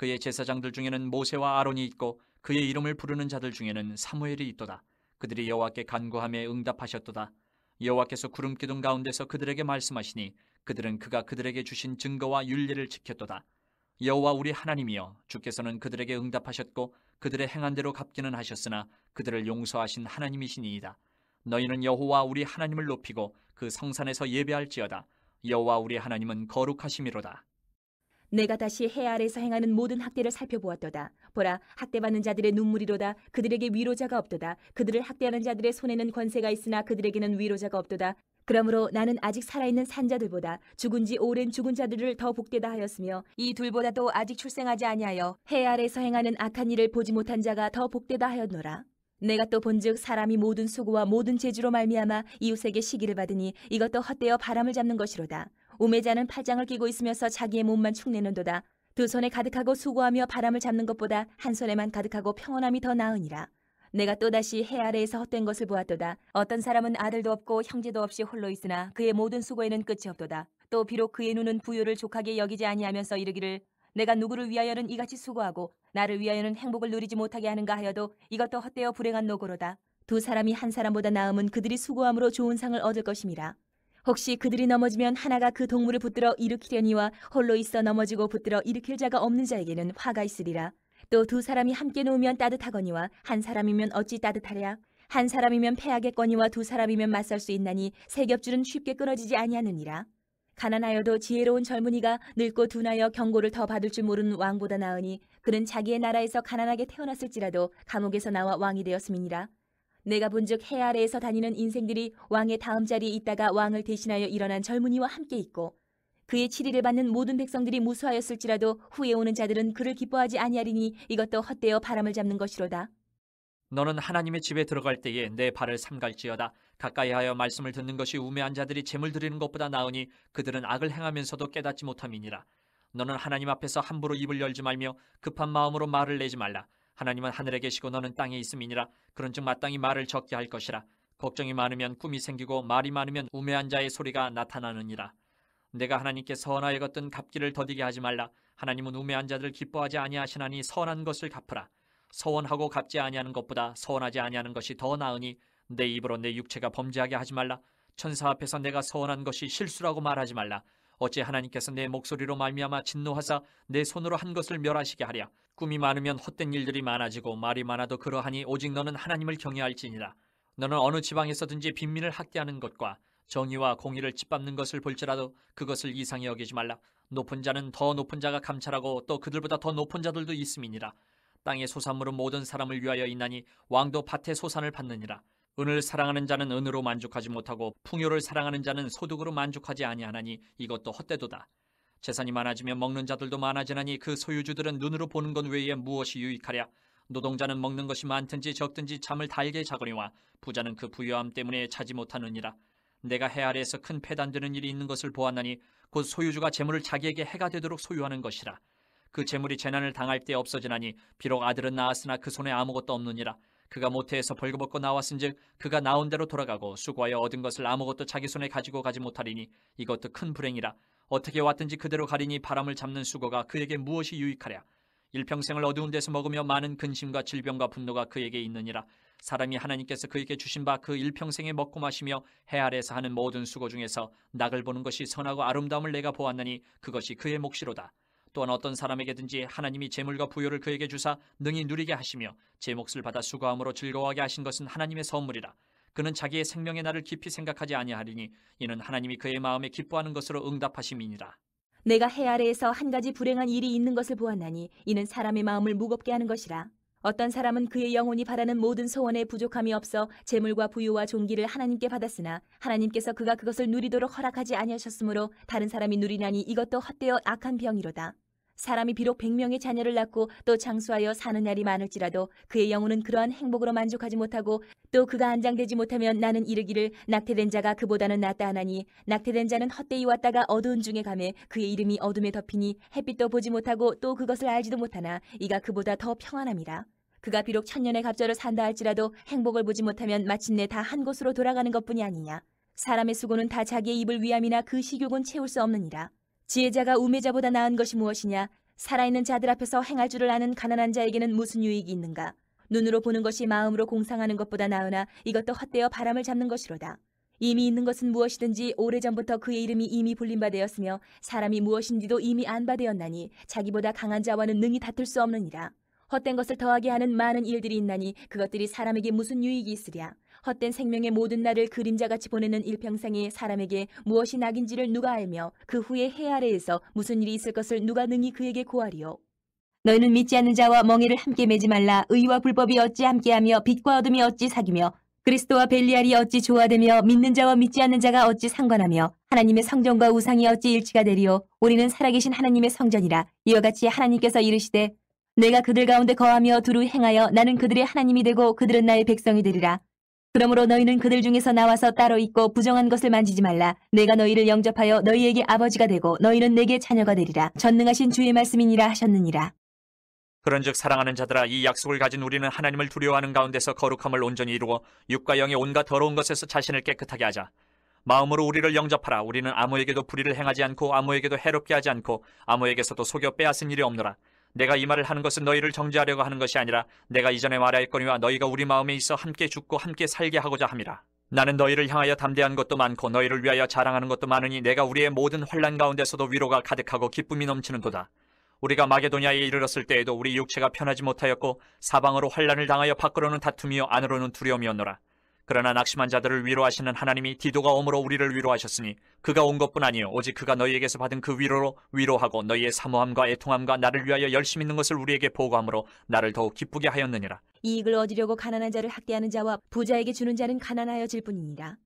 그의 제사장들 중에는 모세와 아론이 있고 그의 이름을 부르는 자들 중에는 사무엘이 있도다. 그들이 여호와께 간구함에 응답하셨도다. 여호와께서 구름 기둥 가운데서 그들에게 말씀하시니 그들은 그가 그들에게 주신 증거와 윤례를 지켰도다. 여호와 우리 하나님이여 주께서는 그들에게 응답하셨고 그들의 행한 대로 갚기는 하셨으나 그들을 용서하신 하나님이시니이다. 너희는 여호와 우리 하나님을 높이고 그 성산에서 예배할지어다. 여호와 우리 하나님은 거룩하심이로다. 내가 다시 해 아래에서 행하는 모든 학대를 살펴보았도다. 보라, 학대받는 자들의 눈물이로다. 그들에게 위로자가 없도다. 그들을 학대하는 자들의 손에는 권세가 있으나 그들에게는 위로자가 없도다. 그러므로 나는 아직 살아있는 산자들보다 죽은 지 오랜 죽은 자들을 더 복되다 하였으며 이 둘보다도 아직 출생하지 아니하여 해 아래서 에 행하는 악한 일을 보지 못한 자가 더 복되다 하였노라. 내가 또 본즉 사람이 모든 수고와 모든 재주로 말미암아 이웃에게 시기를 받으니 이것도 헛되어 바람을 잡는 것이로다. 우매자는 파장을 끼고 있으면서 자기의 몸만 축내는도다. 두 손에 가득하고 수고하며 바람을 잡는 것보다 한 손에만 가득하고 평온함이 더 나으니라. 내가 또다시 해 아래에서 헛된 것을 보았도다. 어떤 사람은 아들도 없고 형제도 없이 홀로 있으나 그의 모든 수고에는 끝이 없도다. 또 비록 그의 눈은 부요를 족하게 여기지 아니하면서 이르기를 내가 누구를 위하여는 이같이 수고하고 나를 위하여는 행복을 누리지 못하게 하는가 하여도 이것도 헛되어 불행한 노고로다. 두 사람이 한 사람보다 나음은 그들이 수고함으로 좋은 상을 얻을 것임이라. 혹시 그들이 넘어지면 하나가 그 동물을 붙들어 일으키려니와 홀로 있어 넘어지고 붙들어 일으킬 자가 없는 자에게는 화가 있으리라. 또 두 사람이 함께 놓으면 따뜻하거니와 한 사람이면 어찌 따뜻하랴. 한 사람이면 패하겠거니와 두 사람이면 맞설 수 있나니 세 겹줄은 쉽게 끊어지지 아니하느니라. 가난하여도 지혜로운 젊은이가 늙고 둔하여 경고를 더 받을 줄 모르는 왕보다 나으니 그는 자기의 나라에서 가난하게 태어났을지라도 감옥에서 나와 왕이 되었음이니라. 내가 본즉 해 아래에서 다니는 인생들이 왕의 다음 자리에 있다가 왕을 대신하여 일어난 젊은이와 함께 있고 그의 치리를 받는 모든 백성들이 무수하였을지라도 후에 오는 자들은 그를 기뻐하지 아니하리니 이것도 헛되어 바람을 잡는 것이로다. 너는 하나님의 집에 들어갈 때에 내 발을 삼갈지어다. 가까이하여 말씀을 듣는 것이 우매한 자들이 재물 드리는 것보다 나으니 그들은 악을 행하면서도 깨닫지 못함이니라. 너는 하나님 앞에서 함부로 입을 열지 말며 급한 마음으로 말을 내지 말라. 하나님은 하늘에 계시고 너는 땅에 있음이니라. 그런즉 마땅히 말을 적게 할 것이라. 걱정이 많으면 꿈이 생기고 말이 많으면 우매한 자의 소리가 나타나느니라. 내가 하나님께 선하여 걷던 갚기를 더디게 하지 말라. 하나님은 우매한 자들을 기뻐하지 아니하시나니 선한 것을 갚으라. 서원하고 갚지 아니하는 것보다 서원하지 아니하는 것이 더 나으니 내 입으로 내 육체가 범죄하게 하지 말라. 천사 앞에서 내가 서원한 것이 실수라고 말하지 말라. 어찌 하나님께서 내 목소리로 말미암아 진노하사 내 손으로 한 것을 멸하시게 하랴 꿈이 많으면 헛된 일들이 많아지고 말이 많아도 그러하니 오직 너는 하나님을 경외할지니라 너는 어느 지방에서든지 빈민을 학대하는 것과 정의와 공의를 짓밟는 것을 볼지라도 그것을 이상히 여기지 말라 높은 자는 더 높은 자가 감찰하고 또 그들보다 더 높은 자들도 있음이니라 땅의 소산물은 모든 사람을 위하여 있나니 왕도 밭의 소산을 받느니라 은을 사랑하는 자는 은으로 만족하지 못하고 풍요를 사랑하는 자는 소득으로 만족하지 아니하나니 이것도 헛되도다. 재산이 많아지면 먹는 자들도 많아지나니 그 소유주들은 눈으로 보는 것 외에 무엇이 유익하랴. 노동자는 먹는 것이 많든지 적든지 잠을 달게 자거니와 부자는 그 부유함 때문에 자지 못하느니라. 내가 해 아래에서 큰폐단되는 일이 있는 것을 보았나니 곧 소유주가 재물을 자기에게 해가 되도록 소유하는 것이라. 그 재물이 재난을 당할 때 없어지나니 비록 아들은 낳았으나 그 손에 아무것도 없느니라. 그가 모태에서 벌거벗고 나왔은즉 그가 나온 대로 돌아가고 수고하여 얻은 것을 아무것도 자기 손에 가지고 가지 못하리니 이것도 큰 불행이라 어떻게 왔든지 그대로 가리니 바람을 잡는 수고가 그에게 무엇이 유익하랴 일평생을 어두운 데서 먹으며 많은 근심과 질병과 분노가 그에게 있느니라 사람이 하나님께서 그에게 주신 바 그 일평생에 먹고 마시며 해 아래에서 하는 모든 수고 중에서 낙을 보는 것이 선하고 아름다움을 내가 보았느니 그것이 그의 몫이로다 또한 어떤 사람에게든지 하나님이 재물과 부여를 그에게 주사 능히 누리게 하시며 제 몫을 받아 수고함으로 즐거워하게 하신 것은 하나님의 선물이라. 그는 자기의 생명의 날을 깊이 생각하지 아니하리니 이는 하나님이 그의 마음에 기뻐하는 것으로 응답하심이니라. 내가 해 아래에서 한 가지 불행한 일이 있는 것을 보았나니 이는 사람의 마음을 무겁게 하는 것이라. 어떤 사람은 그의 영혼이 바라는 모든 소원에 부족함이 없어 재물과 부유와 종기를 하나님께 받았으나 하나님께서 그가 그것을 누리도록 허락하지 아니하셨으므로 다른 사람이 누리나니 이것도 헛되어 악한 병이로다. 사람이 비록 100명의 자녀를 낳고 또 장수하여 사는 날이 많을지라도 그의 영혼은 그러한 행복으로 만족하지 못하고 또 그가 안장되지 못하면 나는 이르기를 낙태된 자가 그보다는 낫다 하나니 낙태된 자는 헛되이 왔다가 어두운 중에 가매 그의 이름이 어둠에 덮이니 햇빛도 보지 못하고 또 그것을 알지도 못하나 이가 그보다 더 평안함이라. 그가 비록 천년의 갑절을 산다 할지라도 행복을 보지 못하면 마침내 다 한 곳으로 돌아가는 것뿐이 아니냐. 사람의 수고는 다 자기의 입을 위함이나 그 식욕은 채울 수 없느니라. 지혜자가 우매자보다 나은 것이 무엇이냐? 살아있는 자들 앞에서 행할 줄을 아는 가난한 자에게는 무슨 유익이 있는가? 눈으로 보는 것이 마음으로 공상하는 것보다 나으나 이것도 헛되어 바람을 잡는 것이로다. 이미 있는 것은 무엇이든지 오래전부터 그의 이름이 이미 불린 바 되었으며 사람이 무엇인지도 이미 안 바 되었나니 자기보다 강한 자와는 능히 다툴 수 없느니라. 헛된 것을 더하게 하는 많은 일들이 있나니 그것들이 사람에게 무슨 유익이 있으랴. 헛된 생명의 모든 날을 그림자같이 보내는 일평생이 사람에게 무엇이 낙인지를 누가 알며 그 후에 해 아래에서 무슨 일이 있을 것을 누가 능히 그에게 고하리오 너희는 믿지 않는 자와 멍에를 함께 매지 말라 의와 불법이 어찌 함께하며 빛과 어둠이 어찌 사귀며 그리스도와 벨리알이 어찌 조화되며 믿는 자와 믿지 않는 자가 어찌 상관하며 하나님의 성전과 우상이 어찌 일치가 되리오 우리는 살아계신 하나님의 성전이라 이와 같이 하나님께서 이르시되 내가 그들 가운데 거하며 두루 행하여 나는 그들의 하나님이 되고 그들은 나의 백성이 되리라. 그러므로 너희는 그들 중에서 나와서 따로 있고 부정한 것을 만지지 말라. 내가 너희를 영접하여 너희에게 아버지가 되고 너희는 내게 자녀가 되리라. 전능하신 주의 말씀이니라 하셨느니라. 그런즉 사랑하는 자들아 이 약속을 가진 우리는 하나님을 두려워하는 가운데서 거룩함을 온전히 이루어 육과 영의 온갖 더러운 것에서 자신을 깨끗하게 하자. 마음으로 우리를 영접하라. 우리는 아무에게도 불의를 행하지 않고 아무에게도 해롭게 하지 않고 아무에게서도 속여 빼앗은 일이 없노라. 내가 이 말을 하는 것은 너희를 정죄하려고 하는 것이 아니라 내가 이전에 말할거니와 너희가 우리 마음에 있어 함께 죽고 함께 살게 하고자 함이라. 나는 너희를 향하여 담대한 것도 많고 너희를 위하여 자랑하는 것도 많으니 내가 우리의 모든 환란 가운데서도 위로가 가득하고 기쁨이 넘치는도다. 우리가 마게도냐에 이르렀을 때에도 우리 육체가 편하지 못하였고 사방으로 환란을 당하여 밖으로는 다툼이요 안으로는 두려움이었노라. 그러나 낙심한 자들을 위로하시는 하나님이 디도가 오므로 우리를 위로하셨으니 그가 온 것뿐 아니요 오직 그가 너희에게서 받은 그 위로로 위로하고 너희의 사모함과 애통함과 나를 위하여 열심히 있는 것을 우리에게 보고함으로 나를 더욱 기쁘게 하였느니라. 이익을 얻으려고 가난한 자를 학대하는 자와 부자에게 주는 자는 가난하여질 뿐이니라.